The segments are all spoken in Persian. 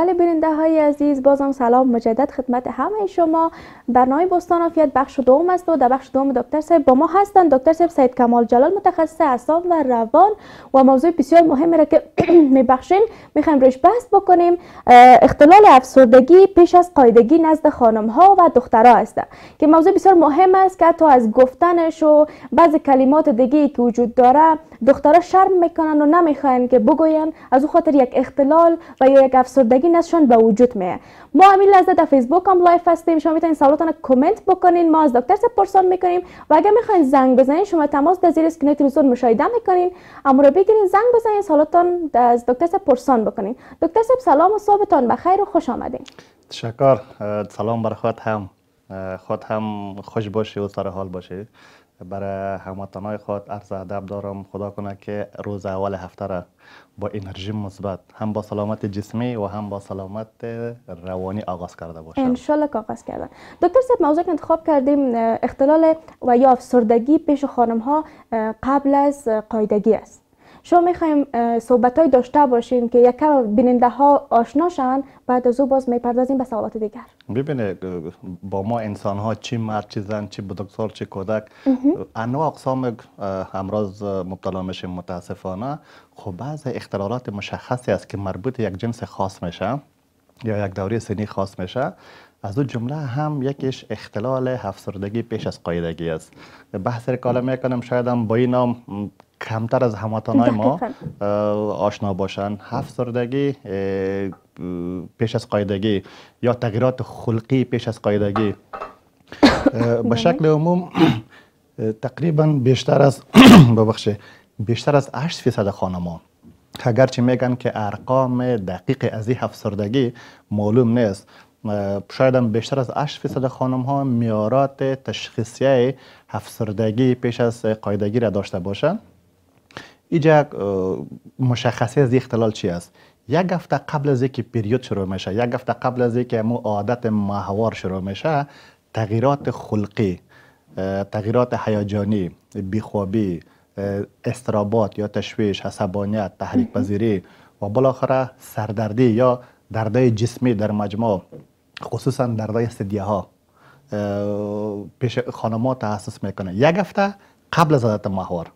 بله بیننده های عزیز بازم سلام مجدد خدمت همه شما برنامه بستان افیت بخش دوم است و در بخش دوم دکتر صاحب با ما هستند دکتر صاحب سید کمال جلال متخصص اعصاب و روان و موضوع بسیار مهمی را که می میبخشین میخوایم روش بحث بکنیم اختلال افسردگی پیش از قاعدگی نزد خانم ها و دخترها است که موضوع بسیار مهم است که تو از گفتنش و بعضی کلمات دیگه که وجود داره دخترها شرم میکنن و نمیخوان که بگوین از او خاطر یک اختلال و یک افسردگی نشون به وجود میه ما همین لحظه در فیسبوک هم لایف هستیم شما میتونید سوالاتان کامنت بکنین ما از دکتر سپرسان میکنیم و اگر میخواین زنگ بزنین شما تماس در زیر اسکرین تلویزیون مشاهده میکنین اما رو بگیرین زنگ بزنین سوالاتتون از دکتر سپرسان بکنین دکتر سپ سلام و صبحتان بخیر و خوش آمدین تشکر سلام بر خود هم خود هم خوش باشی و سر حال باشی برای هموطنای خود عرض ادب دارم خدا کنه که روز اول هفته را با انرژی مثبت هم با سلامت جسمی و هم با سلامت روانی آغاز کرده باشم انشالله که آغاز کرده دکتر صاحب موضوع که انتخاب کردیم اختلال و یا افسردگی پیش خانم ها قبل از قیدگی است شما میخوایم صحبت های داشته باشیم که یک بیننده ها آشنا شن بعد از او باز میپردازیم به سوالات دیگر ببینه با ما انسان ها چی مرد چی زن چی بزرگسال چی کودک انواع اقسام امراض مبتلا میشیم متاسفانه خب بعض اختلالات مشخصی است که مربوط یک جنس خاص میشه یا یک دوره سنی خاص میشه از اون جمله هم یکیش اختلال افسردگی پیش از قیدگی است بحث کالا میکنم شاید هم با این نام کمتر از هموطنهای ما آشنا باشن افسردگی پیش از قایدگی یا تغییرات خلقی پیش از قیدگی. به شکل عموم تقریبا بیشتر از ببخشید بیشتر از 8 فیصد خانمان اگرچه میگن که ارقام دقیق از این افسردگی معلوم نیست شاید بیشتر از 8 فیصد خانم ها میارات تشخیصیه افسردگی پیش از قایدگی را داشته باشند اینجا مشخصه از اختلال چی است یک هفته قبل از اینکه پریود شروع میشه یک هفته قبل از اینکه مو عادت ماهوار شروع میشه تغییرات خلقی تغییرات حیاجانی، بیخوابی استرابات یا تشویش حسابانیت، تحریک پذیری و بالاخره سردردی یا دردای جسمی در مجموع خصوصا دردای سدیه ها پیش خانمات تحسس میکنه یک هفته قبل از عادت ماهوار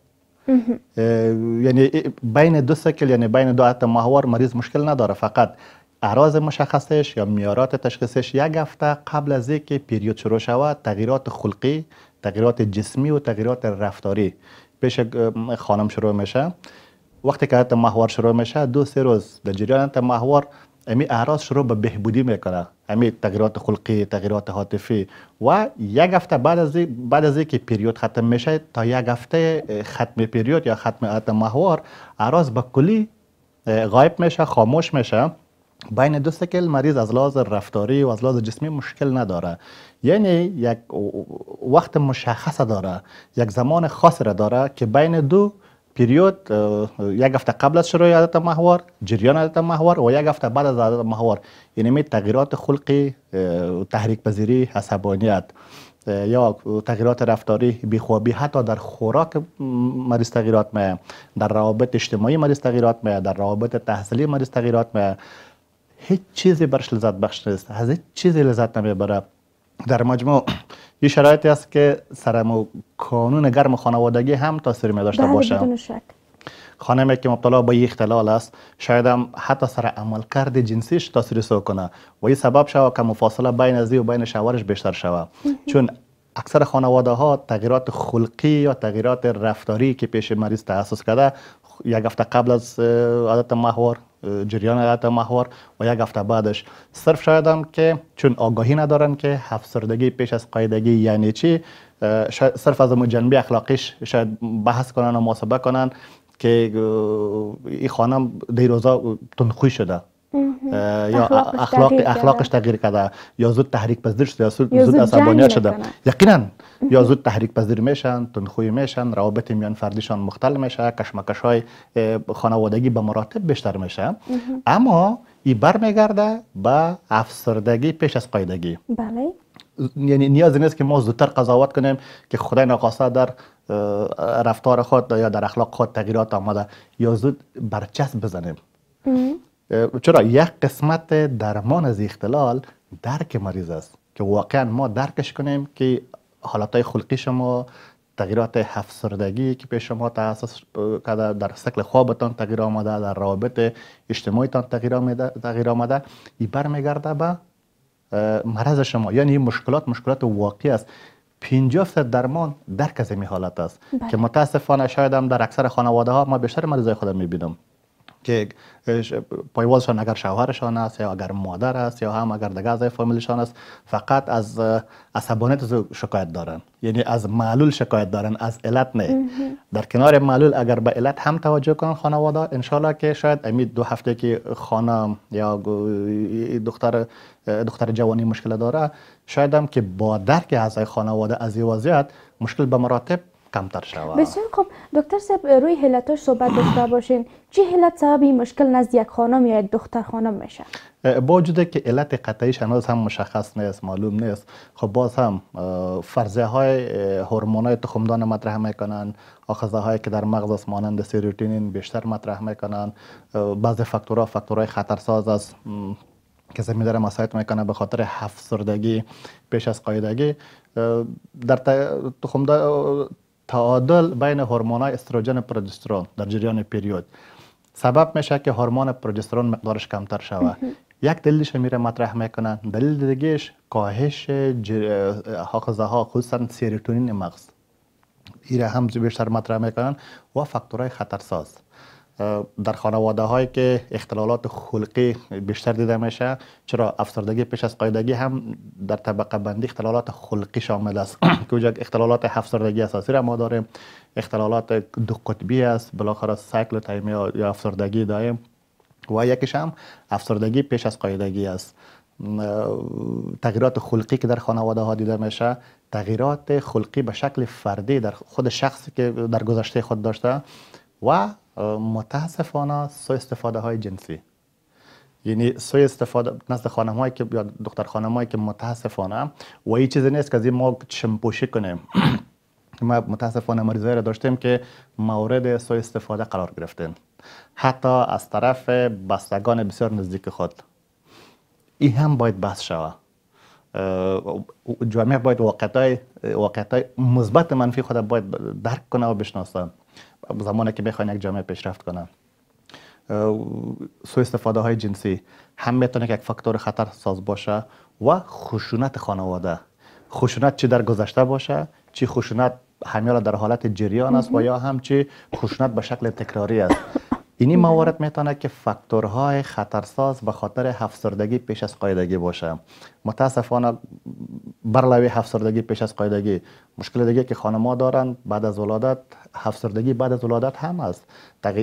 یعنی بین دو سکل یعنی بین دو عدد ماهوار مریض مشکل نداره فقط اعراض مشخصش یا میارات تشخیصش یک هفته قبل از اینکه پیریود شروع شود تغییرات خلقی تغییرات جسمی و تغییرات رفتاری پیش خانم شروع میشه وقتی که حالت محور شروع میشه دو سه روز در جریان محور امی اعراض شروع به بهبودی میکنه امی تغییرات خلقی تغییرات حاطفی و یک هفته بعد از بعد از اینکه پریود ختم میشه تا یک هفته ختم پریود یا ختم عادت محور اعراض به کلی غایب میشه خاموش میشه بین دو سکل مریض از لحاظ رفتاری و از لحاظ جسمی مشکل نداره یعنی یک وقت مشخص داره یک زمان خاص را داره که بین دو پیریود یک هفته قبل از شروع عادت محور جریان عادت محور و یک هفته بعد از عادت محور یعنی تغییرات خلقی تحریک پذیری حسابانیت یا تغییرات رفتاری بیخوابی حتی در خوراک مریض تغییرات می در روابط اجتماعی مریض تغییرات می در روابط تحصیلی مریض تغییرات می هیچ چیزی برش لذت بخش نیست از هیچ چیزی لذت نمیبره در مجموع یه شرایطی است که سرم کانون گرم خانوادگی هم تاثیر می داشته باشه خانم که مبتلا به اختلال است شاید هم حتی سر عملکرد جنسیش تاثیر سو کنه و این سبب شوه که مفاصله بین از و بین شوارش بیشتر شوه چون اکثر خانواده ها تغییرات خلقی یا تغییرات رفتاری که پیش مریض تحسس کرده یک هفته قبل از عادت محور جریان عادت محور و یک هفته بعدش صرف شایدم که چون آگاهی ندارن که افسردگی پیش از قیدگی یعنی چی صرف از جنبه اخلاقیش شاید بحث کنن و محاسبه کنن که این خانم دیروزا تنخوی شده یا اخلاق اخلاقش تغییر کرده یا زود تحریک پذیر شده یا زود عصبانیت شده یقینا یا زود تحریک پذیر میشن تنخوی میشن روابط میان فردیشان مختل میشه کشمکش های خانوادگی به مراتب بیشتر میشه اما ای برمیگرده به افسردگی پیش از قایدگی بله یعنی نیازی نیست که ما زودتر قضاوت کنیم که خدای ناخواسته در رفتار خود یا در اخلاق خود تغییرات آمده یا زود برچسب بزنیم چرا یک قسمت درمان از اختلال درک مریض است که واقعا ما درکش کنیم که حالتهای خلقی شما تغییرات هفسردگی که به شما تاسس کرده در سکل خوابتان تغییر آمده در روابط اجتماعیتان تغییر آمده تغییر ای برمیگرده به مرض شما یعنی این مشکلات مشکلات واقعی است 50 درمان درک از این حالت است که بله. متاسفانه شاید هم در اکثر خانواده ها ما بیشتر مریضای خودم میبینم که پایوازشان اگر شوهرشان است یا اگر مادر است یا هم اگر دگاه اعضای فامیلشان است فقط از عصبانیت شکایت دارن یعنی از معلول شکایت دارن از علت نه در کنار معلول اگر به علت هم توجه کنن خانواده انشالله که شاید امید دو هفته که خانم یا دختر دختر جوانی مشکل داره شاید هم که با درک از خانواده از وضعیت مشکل به مراتب کمتر شوه بسیار خوب دکتر صاحب روی هلتاش صحبت داشته باشین چه هلت سبب مشکل نزد یک خانم یا یک دختر خانم میشه با وجود که علت قطعیش هنوز هم مشخص نیست معلوم نیست خب باز هم فرضیه های هورمون های تخمدان مطرح میکنن آخذه هایی که در مغز است مانند سیروتونین بیشتر مطرح میکنن بعضی فاکتورها فاکتورهای خطرساز از که زمین داره مساعد میکنه به خاطر هفت سردگی پیش از قایدگی در تخمدان تعادل بین های استروژن و پروژسترون در جریان پریود سبب میشه که هورمون پروژسترون مقدارش کمتر شوه یک دلیلش میره مطرح میکنن دلیل دیگهش کاهش حافظه ها خصوصا سیروتونین مغز ایره هم بیشتر مطرح میکنن و فاکتورهای خطرساز در خانواده هایی که اختلالات خلقی بیشتر دیده میشه چرا افسردگی پیش از قاعدگی هم در طبقه بندی اختلالات خلقی شامل است که وجه اختلالات افسردگی اساسی را ما داریم اختلالات دو قطبی است بالاخره سیکل تایمی یا افسردگی داریم و یکیش هم افسردگی پیش از قاعدگی است تغییرات خلقی که در خانواده ها دیده میشه تغییرات خلقی به شکل فردی در خود شخصی که در گذشته خود داشته و متاسفانه سو استفاده های جنسی یعنی سوء استفاده نزد هایی که یا دختر خانمایی که متاسفانه و این چیزی نیست که ما چمپوشی کنیم ما متاسفانه مریضایی را داشتیم که مورد سوء استفاده قرار گرفتن حتی از طرف بستگان بسیار نزدیک خود این هم باید بحث شوه. جامعه باید واقعیت های مثبت منفی خود باید درک کنه و بشناسه زمانی که بخواین یک جامعه پیشرفت کنه سوء استفاده های جنسی هم میتونه یک فاکتور خطر ساز باشه و خشونت خانواده خشونت چی در گذشته باشه چی خشونت همیالا در حالت جریان است و یا هم خشونت به شکل تکراری است اینی موارد میتونه که فاکتورهای خطرساز به خاطر افسردگی پیش از قاعدگی باشه متاسفانه برلوی افسردگی پیش از قاعدگی مشکل دیگه که خانم‌ها دارن بعد از ولادت افسردگی بعد از ولادت هم است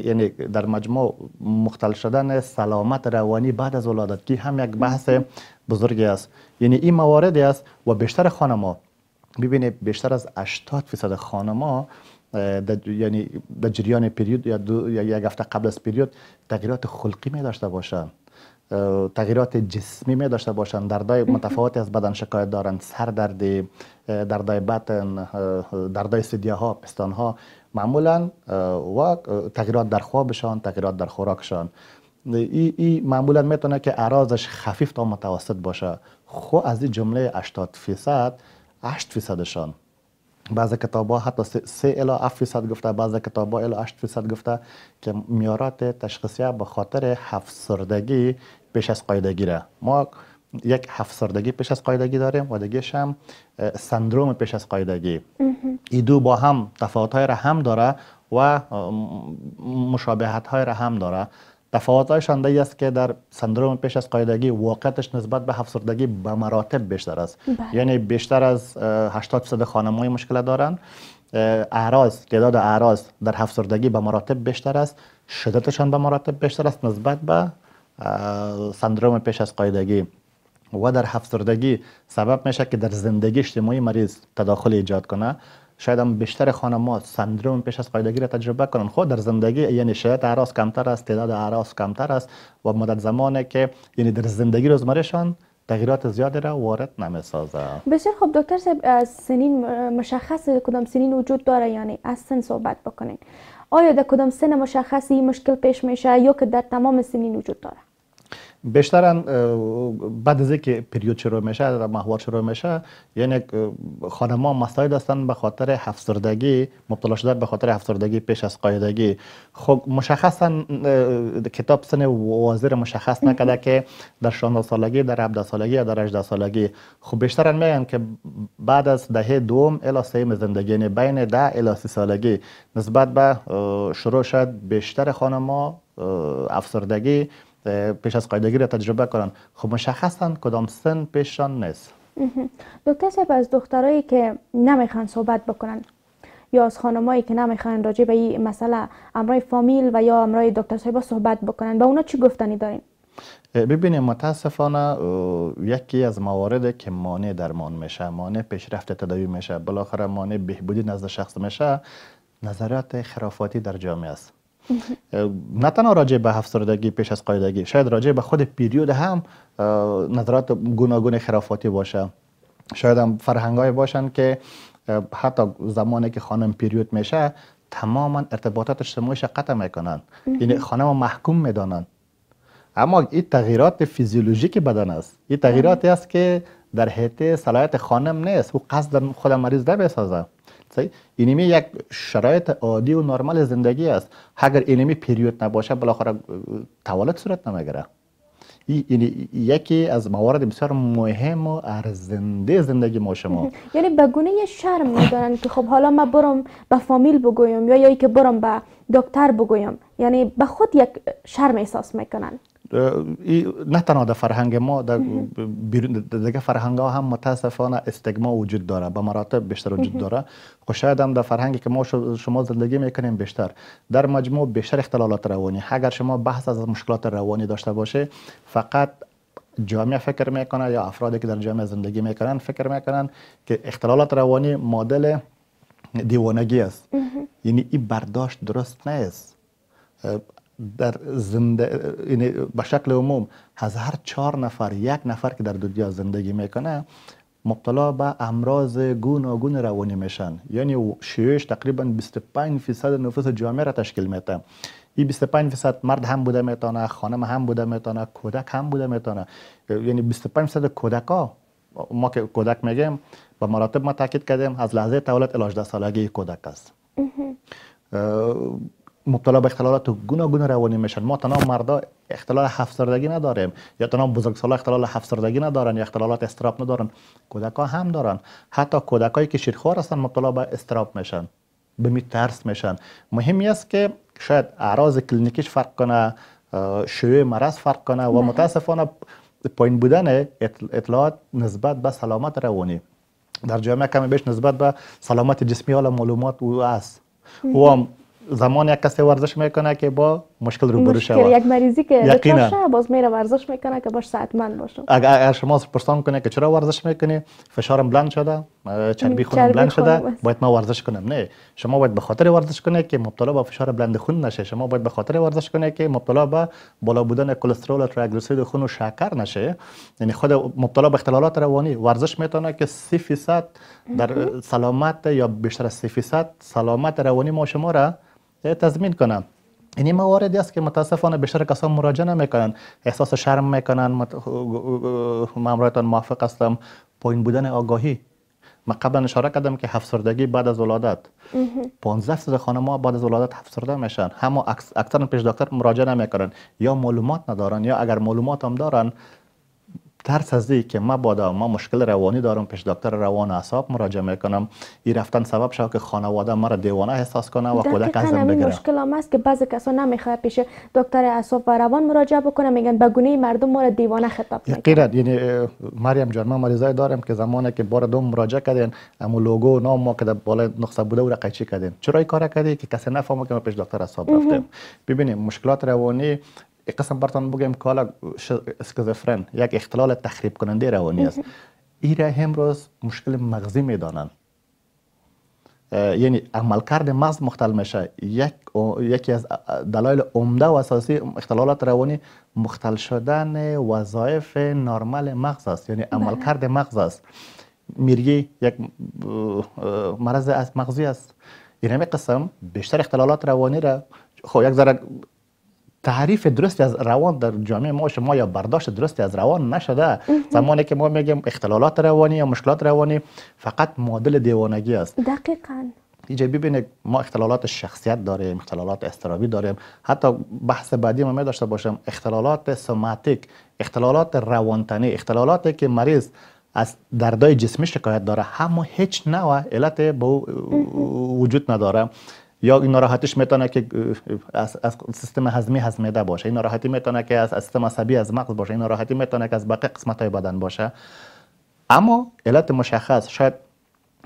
یعنی در مجموع مختل شدن سلامت روانی بعد از ولادت که هم یک بحث بزرگی است یعنی این مواردی است و بیشتر خانم‌ها ببینید بیشتر از 80 فیصد خانما یعنی در جریان پریود یا, یا یک هفته قبل از پریود تغییرات خلقی می داشته باشند تغییرات جسمی می داشته باشند دردای متفاوتی از بدن شکایت دارند سر دردهای دردای بطن دردای سدیه ها پستان ها معمولا و تغییرات در خوابشان تغییرات در خوراکشان این ای معمولا میتونه که اعراضش خفیف تا متوسط باشه خو خب، از این جمله 80 فیصد 8 شان بعض کتاب ها حتی 3 الا 7 فیصد گفته بعض کتاب ها الا 8 فیصد گفته که میارات تشخیصی به خاطر هفسردگی پیش از قاعدگی را ما یک هفسردگی پیش از قاعدگی داریم و دیگه هم سندروم پیش از قاعدگی ای دو با هم تفاوت های را هم داره و مشابهت های را هم داره تفاوت های ای است که در سندروم پیش از قاعدگی واقعتش نسبت به افسردگی به مراتب بیشتر است بله. یعنی بیشتر از 80 درصد خانمای مشکل دارند اعراض تعداد اعراض در افسردگی به مراتب بیشتر است شدتشان به مراتب بیشتر است نسبت به سندروم پیش از قاعدگی و در افسردگی سبب میشه که در زندگی اجتماعی مریض تداخل ایجاد کنه شاید هم بیشتر خانم ها سندروم پیش از پایدگی را تجربه کنن خود در زندگی یعنی شاید اعراض کمتر است تعداد اعراض کمتر است و مدت زمانه که یعنی در زندگی روزمرهشان تغییرات زیادی را وارد سازه بسیار خب دکتر صاحب سنین مشخص کدام سنین وجود داره یعنی از سن صحبت بکنین آیا در کدام سن مشخصی مشکل پیش میشه یا که در تمام سنین وجود داره بیشترن بعد از اینکه پریود شروع میشه محور شروع میشه یعنی ها مسائل هستن به خاطر افسردگی مبتلا شدن به خاطر افسردگی پیش از قاعدگی خب مشخصا کتاب سن وزیر مشخص نکرده که در 16 سالگی در 17 سالگی یا در 18 سالگی خب بیشترن میگن که بعد از دهه دوم الی سیم زندگی یعنی بین 10 الی 30 سالگی نسبت به شروع شد بیشتر خانم ها افسردگی پیش از قاعدگی را تجربه کنن خب مشخصا کدام سن پیششان نیست دکتر صاحب از دخترایی که نمیخوان صحبت بکنن یا از خانمایی که نمیخوان راجع به این مسئله امرای فامیل و یا امرای دکتر صاحب صحبت بکنن به اونا چی گفتنی دارین ببینیم متاسفانه یکی از موارد که مانع درمان میشه مانع پیشرفت تداوی میشه بالاخره مانع بهبودی نزد شخص میشه نظرات خرافاتی در جامعه است نه تنها راجع به افسردگی پیش از قاعدگی شاید راجع به خود پیریود هم نظرات گوناگون خرافاتی باشه شاید هم فرهنگای باشن که حتی زمانی که خانم پیریود میشه تماما ارتباطات اجتماعیش قطع میکنن یعنی خانم محکوم میدانن اما این تغییرات فیزیولوژیک بدن است این تغییراتی است که در حیطه صلاحیت خانم نیست او قصد خود مریض نمیسازه صحیح اینمی یک شرایط عادی و نرمال زندگی است اگر اینمی پریود نباشه بالاخره تولد صورت نمیگیره این یعنی یکی از موارد بسیار مهم و ارزنده زندگی ما شما یعنی به گونه شرم میدارن که خب حالا من برم به فامیل بگویم یا یکی که برم به دکتر بگویم یعنی به خود یک شرم احساس میکنن نه تنها در فرهنگ ما در دیگه فرهنگ ها هم متاسفانه استگما وجود داره به مراتب بیشتر وجود داره خوشاید خب هم در فرهنگی که ما شما زندگی میکنیم بیشتر در مجموع بیشتر اختلالات روانی اگر شما بحث از مشکلات روانی داشته باشه فقط جامعه فکر میکنه یا افرادی که در جامعه زندگی میکنن فکر میکنن که اختلالات روانی مدل دیوانگی است یعنی این برداشت درست نیست در زنده یعنی به شکل عموم از هر چهار نفر یک نفر که در دنیا زندگی میکنه مبتلا به امراض گوناگون روانی میشن یعنی شیش تقریبا 25 فیصد نفوس جامعه را تشکیل میده این 25 فیصد مرد هم بوده میتونه خانم هم بوده میتونه کودک هم بوده میتونه یعنی 25 فیصد کودک ها ما که کودک میگیم به مراتب ما تاکید کردیم از لحظه تولد الی سالگی کودک است مبتلا به اختلالات گوناگون روانی میشن ما تنها مردا اختلال افسردگی نداریم یا تنها بزرگسالا اختلال افسردگی ندارن یا اختلالات استراب ندارن ها هم دارن حتی کودکایی که شیرخوار هستن مبتلا به استراب میشن به می ترس میشن مهمی است که شاید اعراض کلینیکیش فرق کنه شیوع مرض فرق کنه و متاسفانه پایین بودن اطلاعات نسبت به سلامت روانی در جامعه کمی بهش نسبت به سلامت جسمی حالا معلومات او است و زمان یک کسی ورزش میکنه که با مشکل برو شود یک مریضی که یقینا باز میره ورزش میکنه که باش من باشه اگر شما پرسان کنه که چرا ورزش میکنی فشارم بلند شده چربی خونم بلند شده باید ما ورزش کنم نه شما باید به خاطر ورزش کنه که مبتلا به فشار بلند خون نشه شما باید به خاطر ورزش کنه که مبتلا به بالا بودن کلسترول تریگلیسیرید خون و شکر نشه یعنی خود مبتلا به اختلالات روانی ورزش میتونه که 30 در سلامت یا بیشتر از 30 سلامت روانی ما شما را تضمین کنم این یعنی مواردی است که متاسفانه بیشتر کسان مراجعه نمیکنن احساس شرم میکنن مت... ممرایتان موافق هستم پایین بودن آگاهی من قبلا اشاره کردم که افسردگی بعد از ولادت 15 درصد ما بعد از ولادت افسرده میشن همو اکثر پیش دکتر مراجعه نمیکنن یا معلومات ندارن یا اگر معلومات هم دارن ترس از که ما بادا ما مشکل روانی دارم پیش دکتر روان اعصاب مراجعه میکنم این رفتن سبب شو که خانواده مرا دیوانه احساس کنه و کودک از بگیره مشکل هم است که بعضی کسا نمیخواد پیش دکتر اعصاب و روان مراجعه بکنه میگن به گونه مردم ما را دیوانه خطاب میکنه یعنی مریم جان ما مریضای دارم که زمانی که بار دوم مراجعه کردن امو لوگو نام ما که بالا نقصه بوده و را قیچی کردن چرا این کار کردی که کسی نفهمه که ما پیش دکتر اعصاب رفتیم. ببینیم مشکلات روانی قسم برتان بگم که حالا یک اختلال تخریب کننده روانی است این را امروز مشکل مغزی میدانن. یعنی عملکرد مغز مختل میشه یک یکی از دلایل عمده و اساسی اختلالات روانی مختل شدن وظایف نرمال مغز است یعنی بله. عملکرد مغز است میری یک مرض از مغزی است این همه قسم بیشتر اختلالات روانی را خب، یک ذره تعریف درستی از روان در جامعه ما شما یا برداشت درستی از روان نشده زمانی که ما میگیم اختلالات روانی یا مشکلات روانی فقط معادل دیوانگی است دقیقاً اینجا ببینه ما اختلالات شخصیت داریم اختلالات استرابی داریم حتی بحث بعدی ما داشته باشم اختلالات سوماتیک اختلالات روانتنی اختلالاتی که مریض از دردای جسمی شکایت داره همو هیچ نوع علت به وجود نداره یا این ناراحتیش میتونه که از, سیستم هضمی هضمیده باشه این ناراحتی میتونه که از, از سیستم عصبی از مغز باشه این ناراحتی میتونه که از بقیه قسمت های بدن باشه اما علت مشخص شاید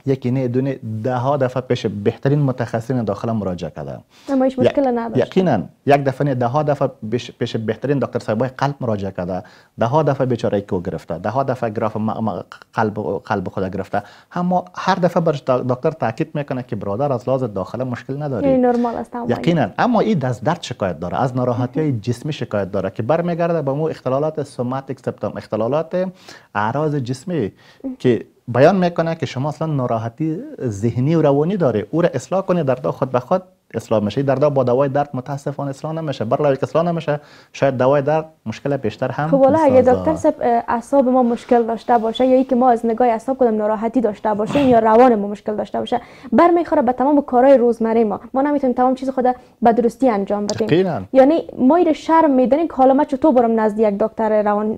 یکی نه دونه ده ها دفعه پیش بهترین متخصصین داخل مراجعه کرده اما هیچ مشکل نداشت یقینا یک دفعه نه ده ها دفعه پیش بهترین دکتر صاحبای قلب مراجعه کرده ده ها دفعه بیچاره کو گرفته ده ها دفعه گراف قلب قلب خود گرفته اما هر دفعه برش دکتر تاکید میکنه که برادر از لحاظ داخل مشکل نداری این یعنی نرمال است یقینا اما این دست درد شکایت داره از ناراحتی جسمی شکایت داره که برمیگرده به مو اختلالات سوماتیک سپتوم اختلالات اعراض جسمی که بیان میکنه که شما اصلا ناراحتی ذهنی و روانی داره او را اصلاح کنه در دا خود به خود اصلاح میشه در با دوای درد متاسفانه اصلاح نمیشه برای که اصلاح نمیشه شاید دوای درد مشکل بیشتر هم خب والا اگه دکتر سب اعصاب ما مشکل داشته باشه یا اینکه ما از نگاه اعصاب کدام ناراحتی داشته باشه یا روان ما مشکل داشته باشه برمیخوره به تمام کارهای روزمره ما ما نمیتونیم تمام چیز خود به درستی انجام بدیم یعنی ما ایر شرم میدونیم که حالا ما چطور برم نزد یک دکتر روان,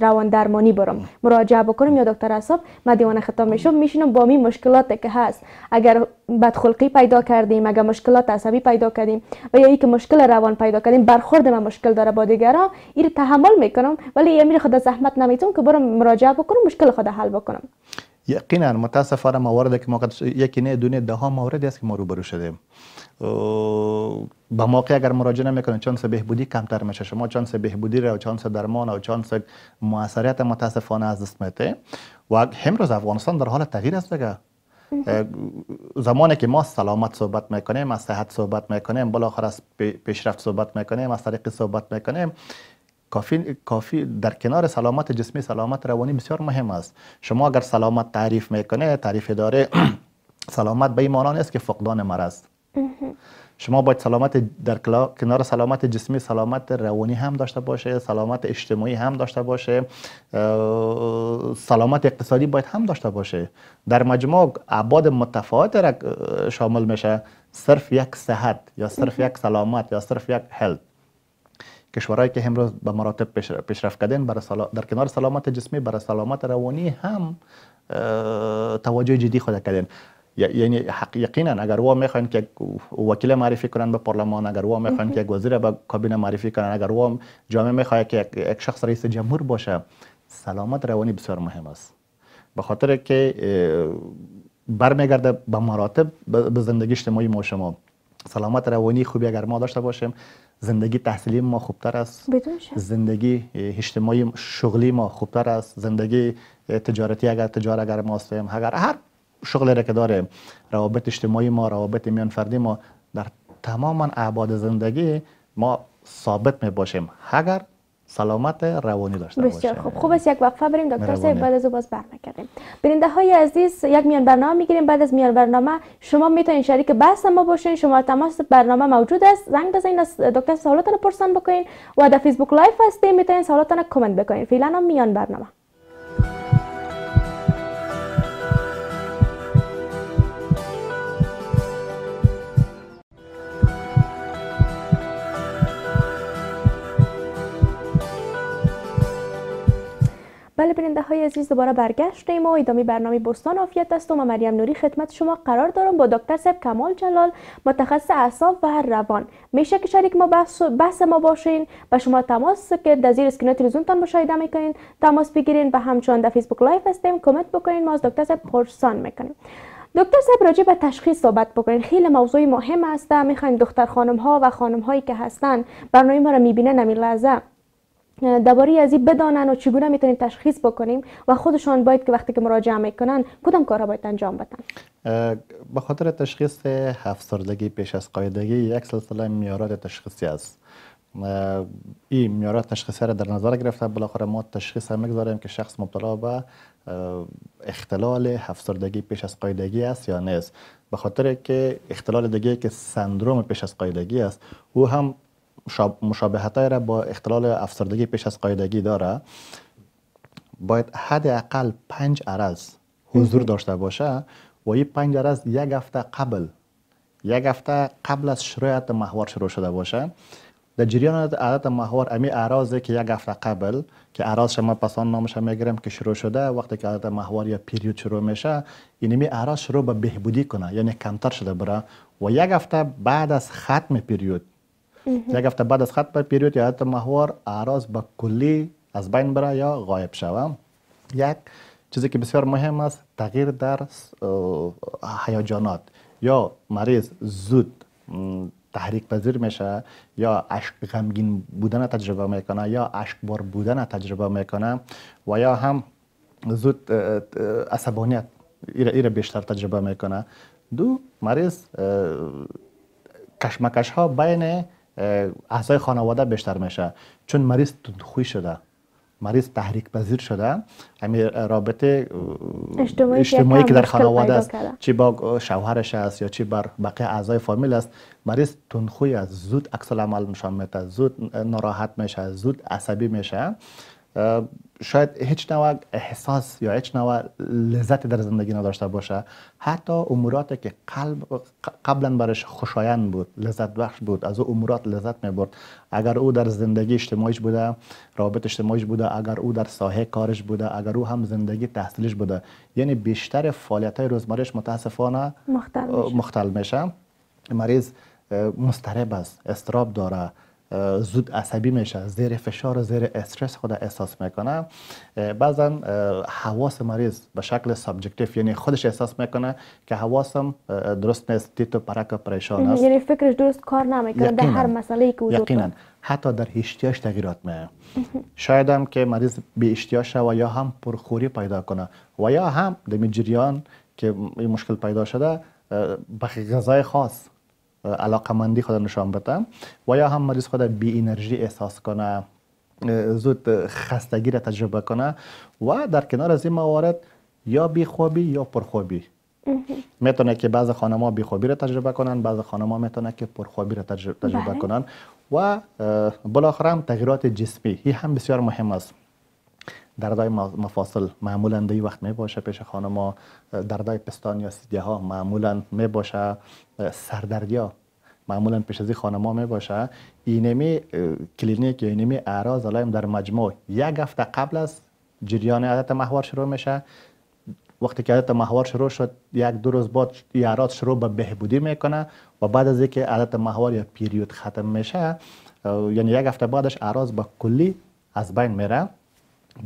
روان درمانی برم مراجعه بکنم یا دکتر اعصاب ما دیوانه خطا میشم میشینم با می مشکلاتی که هست اگر بدخلقی پیدا کردیم اگر مشکلات عصبی پیدا کردیم و یا که مشکل روان پیدا کردیم برخورد من مشکل داره با دیگرا این تحمل میکنم ولی یه خود زحمت نمیتونم که برم مراجعه بکنم مشکل خود حل بکنم یقینا متاسفانه موارد که ما یکی نه دونه ده ها موردی است که ما روبرو شدیم به موقع اگر مراجعه نمیکنه چانس بهبودی کمتر میشه شما چانس بهبودی رو چانس درمان و چانس موثریت متاسفانه از دست میده و امروز افغانستان در حال تغییر است دیگه زمانی که ما سلامت صحبت میکنیم از صحت صحبت میکنیم بالاخره از پیشرفت صحبت میکنیم از طریق صحبت میکنیم کافی کافی در کنار سلامت جسمی سلامت روانی بسیار مهم است شما اگر سلامت تعریف میکنه تعریف داره سلامت به این معنی است که فقدان مرض شما باید سلامت در کنار سلامت جسمی سلامت روانی هم داشته باشه سلامت اجتماعی هم داشته باشه سلامت اقتصادی باید هم داشته باشه در مجموع عباد متفاوت شامل میشه صرف یک صحت یا صرف یک سلامت یا صرف یک هلت کشورهایی که امروز به مراتب پیشرفت کردن برای در کنار سلامت جسمی برای سلامت روانی هم توجه جدی خود کردن یعنی حق اگر وا میخوان که وکیل معرفی کنن به پارلمان اگر وا میخوان که وزیر به کابینه معرفی کنن اگر وا جامعه میخواد که یک شخص رئیس جمهور باشه سلامت روانی بسیار مهم است به خاطر که برمیگرده به مراتب به زندگی اجتماعی ما شما سلامت روانی خوبی اگر ما داشته باشیم زندگی تحصیلی ما خوبتر است زندگی اجتماعی شغلی ما خوبتر است زندگی تجارتی اگر تجار اگر ما هستیم اگر هر شغلی را که داره روابط اجتماعی ما روابط میان فردی ما در تمام اعباد زندگی ما ثابت می باشیم اگر سلامت روانی داشته باشیم بسیار خوب خوب است یک وقفه بریم دکتر صاحب بعد از او باز کردیم برنده های عزیز یک میان برنامه می گیریم بعد از میان برنامه شما می میتونید شریک بحث ما باشین شما تماس برنامه موجود است زنگ بزنید از دکتر سوالاتتون پرسان بکنین و در فیسبوک لایف هستیم میتونید سوالاتتون کامنت بکنین فعلا میان برنامه بله بیننده های عزیز دوباره برگشتیم و ادامه برنامه بستان آفیت هستم و مریم نوری خدمت شما قرار دارم با دکتر سب کمال جلال متخصص اعصاب و روان میشه که شریک ما بحث, بحث ما باشین به شما تماس که در زیر اسکرین تان مشاهده میکنین تماس بگیرین و همچنان در فیسبوک لایف هستیم کامنت بکنین ما از دکتر سب پرسان میکنیم دکتر صاحب راجع به تشخیص صحبت بکنین خیلی موضوع مهم است میخوایم دختر خانم ها و خانم هایی که هستن برنامه ما را میبینن امی درباره از این بدانن و چگونه میتونیم تشخیص بکنیم و خودشان باید که وقتی که مراجعه میکنن کدام را باید انجام بدن به خاطر تشخیص افسردگی پیش از قاعدگی یک سلسله میارات تشخیصی است این میارات تشخیصی را در نظر گرفته بالاخره ما تشخیص هم میگذاریم که شخص مبتلا به اختلال افسردگی پیش از قاعدگی است یا نیست به خاطر که اختلال دیگه که سندروم پیش از قاعدگی است او هم مشابهت را با اختلال افسردگی پیش از قاعدگی داره باید حداقل پنج عرض حضور داشته باشه و این پنج عرض یک هفته قبل یک هفته قبل از شروع محور شروع شده باشه در جریان عادت محور امی اعراضی که یک هفته قبل که اعراض شما پسان نامش میگیرم که شروع شده وقتی که عادت محور یا پیریود شروع میشه این امی اعراض شروع به بهبودی کنه یعنی کمتر شده بره و یک هفته بعد از ختم پیریود یک هفته بعد از خط پیریود یا حتی محور اعراض به کلی از بین بره یا غایب شوم. یک چیزی که بسیار مهم است تغییر در هیجانات یا مریض زود تحریک پذیر میشه یا عشق غمگین بودن تجربه میکنه یا عشق بار بودن تجربه میکنه و یا هم زود عصبانیت ایره بیشتر تجربه میکنه دو مریض کشمکش ها بین اعضای خانواده بیشتر میشه چون مریض تندخوی شده مریض تحریک پذیر شده همین رابطه اجتماعی, اجتماعی که در خانواده است چی با شوهرش است یا چی بر بقیه اعضای فامیل است مریض تنخوی است زود عکس عمل نشان میده زود ناراحت میشه زود عصبی میشه شاید هیچ نوع احساس یا هیچ نوع لذت در زندگی نداشته باشه حتی اموراتی که قلب قبلا برش خوشایند بود لذت بخش بود از او امورات لذت می برد اگر او در زندگی اجتماعیش بوده رابط اجتماعیش بوده اگر او در ساحه کارش بوده اگر او هم زندگی تحصیلش بوده یعنی بیشتر فعالیت های روزمرهش متاسفانه مختل میشه مریض مسترب است استراب داره زود عصبی میشه. زیر فشار و زیر استرس خود احساس میکنه بعضا حواس مریض به شکل سابجکتیف یعنی خودش احساس میکنه که حواسم درست نیست دیت و پرک و پریشان یعنی است یعنی فکرش درست کار نمیکنه در هر مسئله که وجود یقینا حتی در اشتیاش تغییرات میه شاید هم که مریض به اشتیاش و یا هم پرخوری پیدا کنه و یا هم دمی جریان که این مشکل پیدا شده به غذای خاص علاقمندی خود نشان بده و یا هم مریض خود بی انرژی احساس کنه زود خستگی را تجربه کنه و در کنار از این موارد یا بیخوابی یا پرخوابی میتونه که بعض خانم‌ها بیخوابی را تجربه کنند بعض ها میتونه که پرخوابی را تجربه, بله. کنند و بالاخره هم تغییرات جسمی این هم بسیار مهم است دردای مفاصل معمولا در وقت می باشه پیش خانما دردای پستان یا سیدیه ها معمولا می باشه سردردی ها معمولا پیش از خانما می باشه اینمی کلینیک یا اینمی اعراض علائم در مجموع یک هفته قبل از جریان عادت محور شروع میشه وقتی که عادت محور شروع شد یک دو روز بعد اعراض شروع به بهبودی میکنه و بعد از اینکه عادت محور یا پیریود ختم میشه یعنی یک هفته بعدش اعراض با کلی از بین میره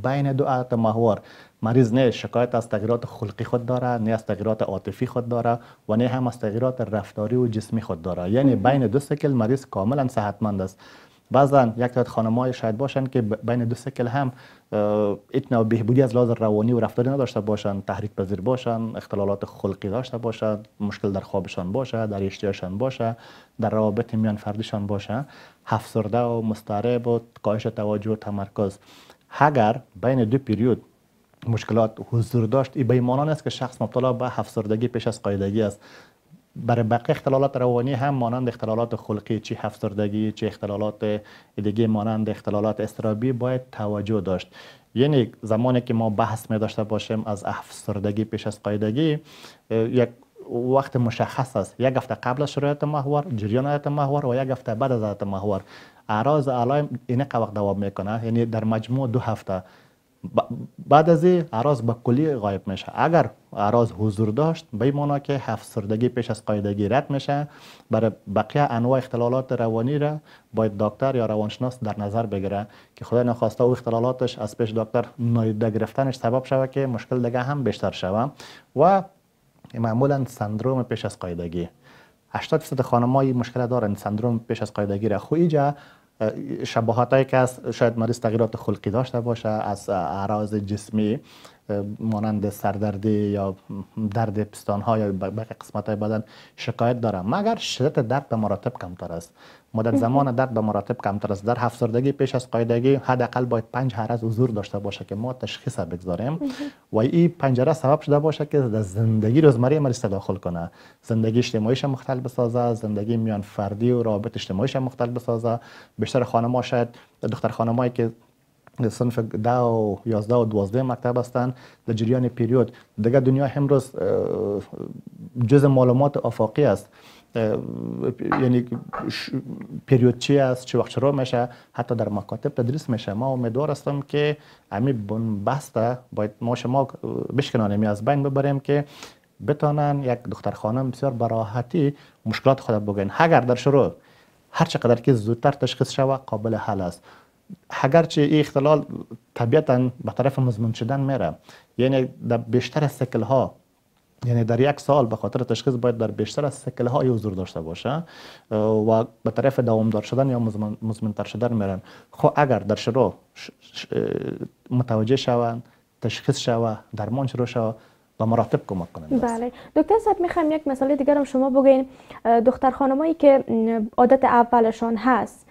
بین دو عادت محور مریض نه شکایت از تغییرات خلقی خود داره نه از تغییرات عاطفی خود داره و نه هم از تغییرات رفتاری و جسمی خود داره یعنی بین دو سکل مریض کاملا صحتمند است بعضا یک تعداد خانمای شاید باشند که بین دو سکل هم اتنا بهبودی از لحاظ روانی و رفتاری نداشته باشند تحریک پذیر باشند، اختلالات خلقی داشته باشند، مشکل در خوابشان باشه در اشتیاشان باشه در روابط میان فردیشان باشه افسرده و مضطرب و کاهش توجه و تمرکز اگر بین دو پریود مشکلات حضور داشت ای بیمانان است که شخص مبتلا به افسردگی پیش از قیدگی است برای بقیه اختلالات روانی هم مانند اختلالات خلقی چی افسردگی چه اختلالات دیگه مانند اختلالات استرابی باید توجه داشت یعنی زمانی که ما بحث می داشته باشیم از افسردگی پیش از قیدگی، یک وقت مشخص است یک هفته قبل از شروع محور جریان محور و یک هفته بعد از محور اعراض علائم اینه وقت دوام میکنه یعنی در مجموع دو هفته بعد از این اعراض به کلی غایب میشه اگر اعراض حضور داشت به این که هفت سردگی پیش از قاعدگی رد میشه برای بقیه انواع اختلالات روانی را باید دکتر یا روانشناس در نظر بگیره که خدا نخواسته او اختلالاتش از پیش دکتر نایده گرفتنش سبب شود که مشکل دیگه هم بیشتر شوه و معمولا سندروم پیش از قاعدگی 80 درصد خانم‌ها مشکل دارن سندروم پیش از قاعدگی را خو شباهت هایی که از شاید مریض تغییرات خلقی داشته باشه از اعراض جسمی مانند سردردی یا درد پستان ها یا بقیه قسمت های بدن شکایت دارم مگر شدت درد به مراتب کمتر است مدت زمان درد به مراتب کمتر است در افسردگی پیش از قاعدگی حداقل باید پنج از حضور داشته باشه که ما تشخیص بگذاریم و این پنجره سبب شده باشه که در زندگی روزمره ما تداخل کنه زندگی اجتماعیش مختل بسازه زندگی میان فردی و رابط اجتماعیش مختل بسازه بیشتر خانم‌ها شاید دختر خانمایی که صنف ده و 11 و دوازده مکتب هستن در جریان پیریود دیگه دنیا امروز جز معلومات افاقی است یعنی پریود چی است چه وقت شروع میشه حتی در مکاتب تدریس میشه ما امیدوار هستم که امی بسته باید ما شما بشکنانیم از بین ببریم که بتانن یک دختر خانم بسیار براحتی مشکلات خود بگن اگر در شروع هر چقدر که زودتر تشخیص شوه قابل حل است اگرچه این اختلال طبیعتا به طرف مزمن شدن میره یعنی در بیشتر سکل ها یعنی در یک سال به خاطر تشخیص باید در بیشتر از سکله های حضور داشته باشه و به طرف دوامدار شدن یا مزمنتر شدن میرن خو خب اگر در شروع متوجه شوند تشخیص شوه درمان شروع شوه و مراتب کمک کنند بله دکتر صاحب میخوام یک مثال دیگر هم شما بگین دختر خانمایی که عادت اولشان هست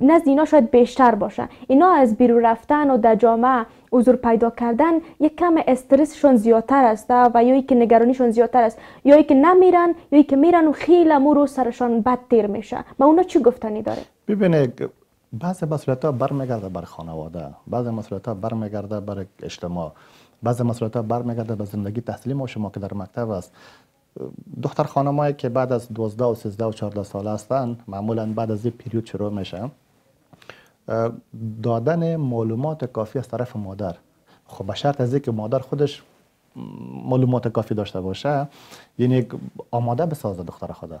نزد اینا شاید بیشتر باشه اینا از بیرون رفتن و در جامعه حضور پیدا کردن یک کم استرسشون زیادتر است و یا که نگرانیشون زیادتر است یا که نمیرن یا که میرن و خیلی رو سرشان بد تیر میشه ما اونا چی گفتنی داره ببینه بعضی مسئولیت ها برمیگرده بر خانواده بعضی مسئولیت ها برمیگرده بر اجتماع بعضی مسئولیت ها برمیگرده به زندگی تحصیلی ما شما که در مکتب است دختر خانمایی که بعد از 12 و 13 و 14 ساله هستند، معمولا بعد از این پیریود شروع میشه دادن معلومات کافی از طرف مادر خب به شرط از که مادر خودش معلومات کافی داشته باشه یعنی آماده بسازه دختر خدا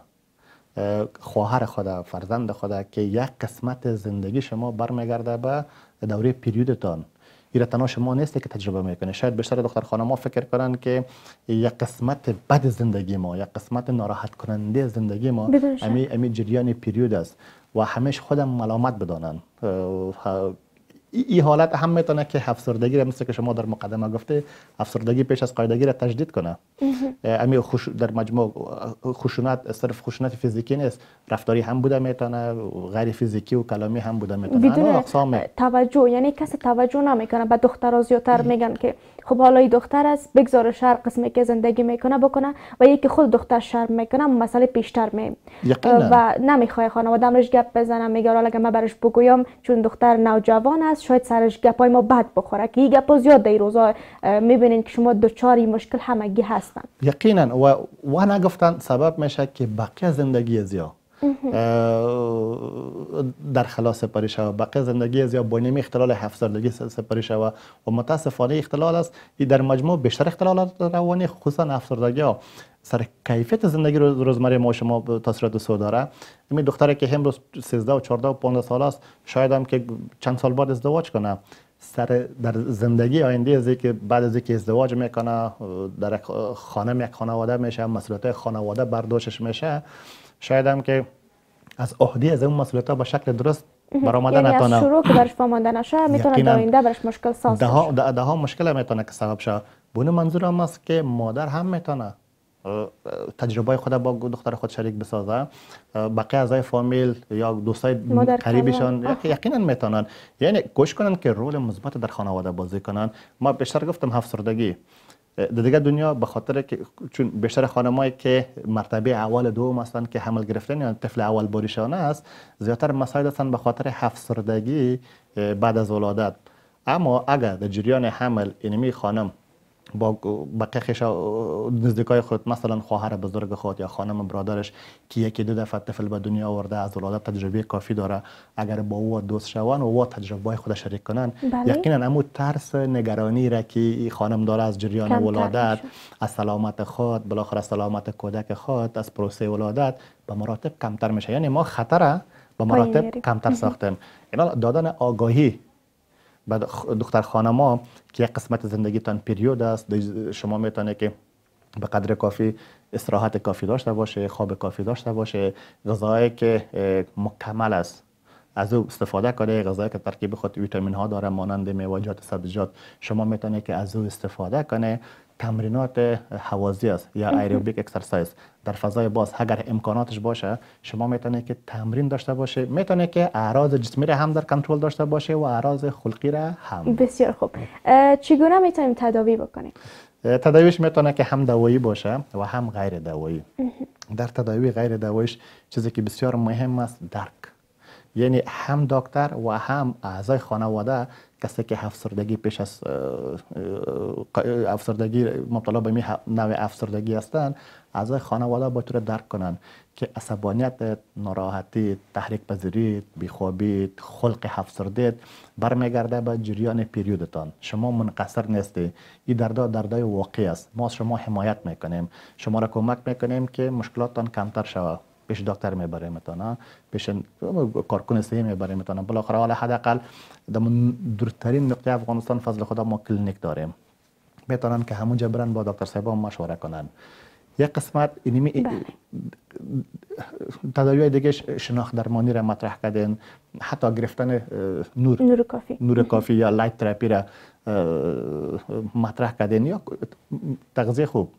خواهر خدا فرزند خدا که یک قسمت زندگی شما برمیگرده به دوره پریودتان این تناش ما نیست که تجربه میکنه شاید بیشتر دختر خانم ها فکر کنن که یک قسمت بد زندگی ما یک قسمت ناراحت کننده زندگی ما امی امی جریان پیریود است و همش خودم ملامت بدانن این حالت هم میتونه که افسردگی را مثل که شما در مقدمه گفته افسردگی پیش از قاعدگی را تجدید کنه امی خوش در مجموع خشونت صرف خشونت فیزیکی نیست رفتاری هم بوده میتونه غیر فیزیکی و کلامی هم بوده میتونه بدون توجه یعنی کسی توجه نمیکنه به دخترها زیادتر میگن که خب حالا دختر است بگذار شهر قسمی که زندگی میکنه بکنه و یکی خود دختر شرم میکنه مسئله پیشتر می و نمیخوای خانواده امرش گپ بزنم میگه حالا اگه من برش بگویم چون دختر نوجوان است شاید سرش گپای ما بد بخوره که این گپا زیاد در روزا میبینین که شما دوچاری مشکل همگی هستن یقینا و و نگفتن سبب میشه که بقیه زندگی زیاد در خلاص سپری شود بقیه زندگی از یا با نمی اختلال هفت سالگی سپری شود و متاسفانه اختلال است در مجموع بیشتر اختلال روانی خصوصا افسردگی ها سر کیفیت زندگی روزمره ما شما تاثیرات سو داره این دختره که امروز 13 و 14 و 15 سال است شاید هم که چند سال بعد ازدواج کنه سر در زندگی آینده از که بعد از اینکه ازدواج میکنه در خانه یک خانواده میشه مسئولیت خانواده برداشتش میشه شاید هم که از عهده از اون مسئولیت ها به شکل درست برآمده یعنی نتونه از شروع که برش نشه میتونه داینده برش مشکل ساز ده ها, ده, مشکل میتونه که سبب شه بونه منظور هم است که مادر هم میتونه تجربه خود با دختر خود شریک بسازه بقیه اعضای فامیل یا دوستای قریبشان یقینا میتونن یعنی کوشش کنن که رول مثبت در خانواده بازی کنن ما بیشتر گفتم سردگی در دیگه دنیا به خاطر که چون بیشتر خانمایی که مرتبه اول دوم هستن که حمل گرفتن یا یعنی طفل اول باریشانه است زیادتر مسائل هستند به خاطر هفسردگی بعد از ولادت اما اگر در جریان حمل اینمی خانم با بقیقش نزدیکای خود مثلا خواهر بزرگ خود یا خانم برادرش که یکی دو دفعه طفل به دنیا آورده از ولادت تجربه کافی داره اگر با او دوست شون و او تجربه خود شریک کنن بله. یقینا امو ترس نگرانی را که خانم داره از جریان ولادت از سلامت خود بالاخره سلامت کودک خود از پروسه ولادت به مراتب کمتر میشه یعنی ما خطر به بله، مراتب یعنی. کمتر ساختیم اینا دادن آگاهی بعد دختر خانما که یک قسمت زندگیتان پریود است شما میتونه که به قدر کافی استراحت کافی داشته باشه خواب کافی داشته باشه غذایی که مکمل است از او استفاده کنه غذایی که ترکیب خود ویتامین ها داره مانند میواجات سبزیجات شما میتونه که از او استفاده کنه تمرینات حوازی است یا ایروبیک اکسرسایز در فضای باز اگر امکاناتش باشه شما میتونه که تمرین داشته باشه میتونه که اعراض جسمی را هم در کنترل داشته باشه و اعراض خلقی را هم بسیار خوب چگونه میتونیم تداوی بکنیم تداویش میتونه که هم دوایی باشه و هم غیر دوایی در تداوی غیر دوایش چیزی که بسیار مهم است درک یعنی هم دکتر و هم اعضای خانواده کسی که افسردگی پیش از افسردگی مبتلا به نوع افسردگی هستند اعضای خانواده با طور درک کنن که عصبانیت ناراحتی تحریک پذیری بیخوابی خلق افسرده برمیگرده به جریان پیریودتان شما منقصر نیستی این دردا دردای واقعی است ما شما حمایت میکنیم شما را کمک میکنیم که مشکلاتتان کمتر شود پیش دکتر میبریم تانا پیش کارکن سیه میبریم تانا بالاخره حالا حداقل در دورترین نقطه افغانستان فضل خدا ما کلینیک داریم میتونن که همونجا برن با دکتر صاحبان مشوره کنن یک قسمت اینمی بله. تداوی دیگه شناخت درمانی را مطرح کردن حتی گرفتن نور نور کافی نور کافی یا لایت تراپی را مطرح کردن یا تغذیه خوب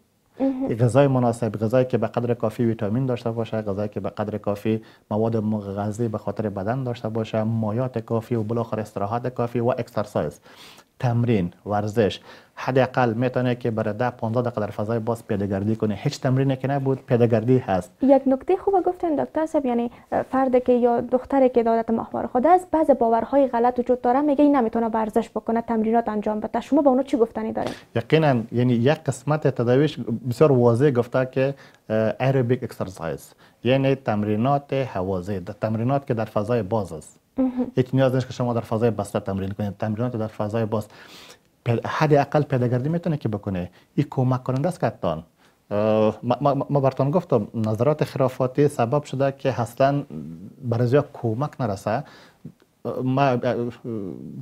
غذای مناسب غذایی که به قدر کافی ویتامین داشته باشه غذایی که به قدر کافی مواد مغذی به خاطر بدن داشته باشه مایات کافی و بالاخره استراحت کافی و اکسرسایز تمرین ورزش حداقل میتونه که برای ده 15 دقیقه در فضای باز پیادهگردی کنه هیچ تمرینی که نبود پیادهگردی هست یک نکته خوب گفتن دکتر صاحب یعنی فرد که یا دختری که دادت محور خود است بعض باورهای غلط وجود داره میگه این نمیتونه ورزش بکنه تمرینات انجام بده شما با اونو چی گفتنی دارید؟ یقینا یعنی یک قسمت تداویش بسیار واضح گفته که ایروبیک اکسرسایز یعنی تمرینات هوازی تمرینات که در فضای باز است یک نیاز نیست که شما در فضای بسته تمرین کنید تمرینات در فضای باز حد اقل پیداگردی میتونه که بکنه این کمک کننده است که ما, ما برتان گفتم نظرات خرافاتی سبب شده که اصلا برای کمک نرسه ما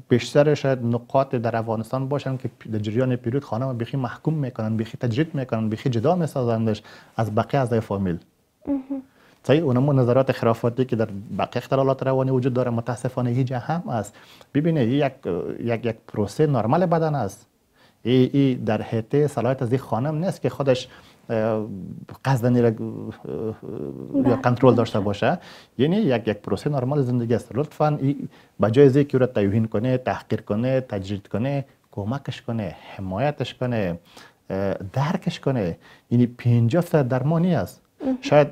بیشتر شاید نقاط در افغانستان باشن که در جریان پیروت خانم بیخی محکوم میکنن بیخی تجرید میکنن بیخی جدا میسازندش از بقیه از فامیل طی اونم نظرات خرافاتی که در بقیه اختلالات روانی وجود داره متاسفانه هیچ هم است ببینه یک یک یک پروسه نرمال بدن است ای, در حیطه صلاحیت از این خانم نیست که خودش قصدنی را یا کنترل داشته باشه یعنی یک یک پروسه نرمال زندگی است لطفا به جای زی که را توهین کنه تحقیر کنه تجرید کنه کمکش کنه حمایتش کنه درکش کنه یعنی 50 درمانی است شاید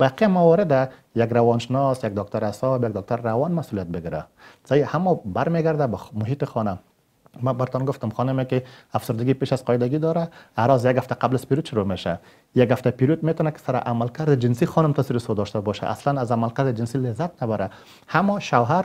بقیه موارد یک روانشناس یک دکتر اعصاب یک دکتر روان مسئولیت بگیره سعی همه برمیگرده به محیط خانه من برتان گفتم خانمه که افسردگی پیش از قاعدگی داره اراز یک هفته قبل از پیریود شروع میشه یک هفته پیریود میتونه که سر عملکرد جنسی خانم تاثیر سو داشته باشه اصلا از عملکرد جنسی لذت نبره همه شوهر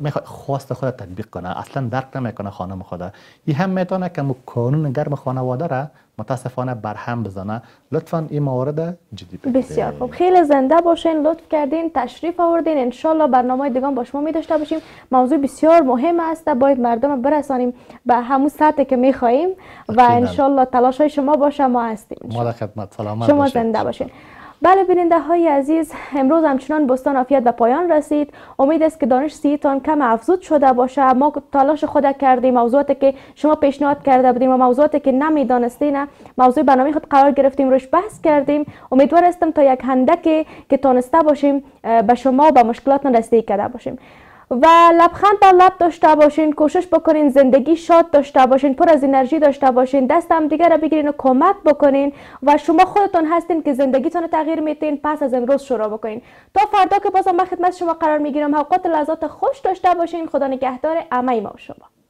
میخواد خواست خود تطبیق کنه اصلا درک نمیکنه خانم خود این هم میتونه که کانون گرم خانواده را متاسفانه برهم بزنه لطفا این موارد جدی بگیرید بسیار خوب خیلی زنده باشین لطف کردین تشریف آوردین انشالله برنامه دیگان با شما می داشته باشیم موضوع بسیار مهم است باید مردم برسانیم به همون سطح که میخواهیم و بله. انشالله تلاش های شما باشه ما هستیم ما خدمت شما زنده باشین بله بیننده های عزیز امروز همچنان بستان آفیت به پایان رسید امید است که دانش سیتان کم افزود شده باشه ما تلاش خود کردیم موضوعاتی که شما پیشنهاد کرده بودیم و موضوعاتی که نمیدانستین موضوع برنامه خود قرار گرفتیم روش بحث کردیم امیدوار هستم تا یک هندکی که تانسته باشیم به شما به مشکلات رسیدگی کرده باشیم و لبخند تا لب داشته باشین کوشش بکنین زندگی شاد داشته باشین پر از انرژی داشته باشین دست هم دیگه را بگیرین و کمک بکنین و شما خودتون هستین که زندگیتون رو تغییر میتین پس از امروز شروع بکنین تا فردا که بازم من خدمت شما قرار میگیرم حقات لذات خوش داشته باشین خدا نگهدار امه ما شما